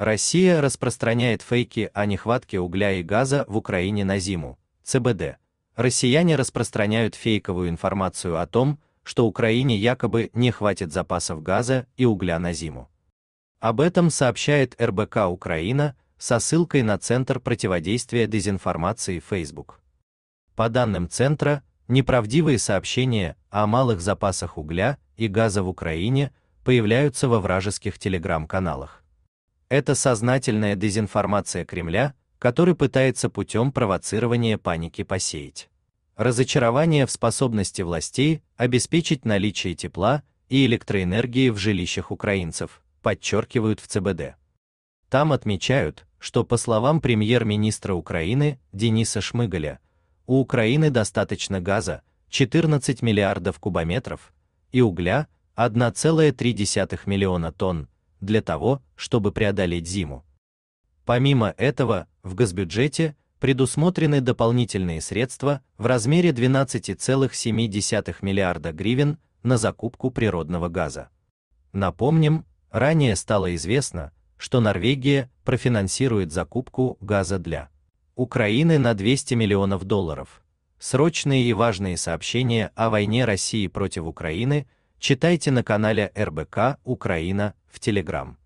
Россия распространяет фейки о нехватке угля и газа в Украине на зиму. ЦБД. Россияне распространяют фейковую информацию о том, что Украине якобы не хватит запасов газа и угля на зиму. Об этом сообщает РБК Украина со ссылкой на Центр противодействия дезинформации Facebook. По данным Центра, неправдивые сообщения о малых запасах угля и газа в Украине появляются во вражеских телеграм-каналах. Это сознательная дезинформация Кремля, который пытается путем провоцирования паники посеять разочарование в способности властей обеспечить наличие тепла и электроэнергии в жилищах украинцев, подчеркивают в ЦБД. Там отмечают, что по словам премьер-министра Украины Дениса Шмыгаля, у Украины достаточно газа 14 миллиардов кубометров и угля 1,3 миллиона тонн, для того, чтобы преодолеть зиму. Помимо этого, в госбюджете предусмотрены дополнительные средства в размере 12,7 миллиарда гривен на закупку природного газа. Напомним, ранее стало известно, что Норвегия профинансирует закупку газа для Украины на 200 миллионов долларов. Срочные и важные сообщения о войне России против Украины читайте на канале РБК Украина в Telegram.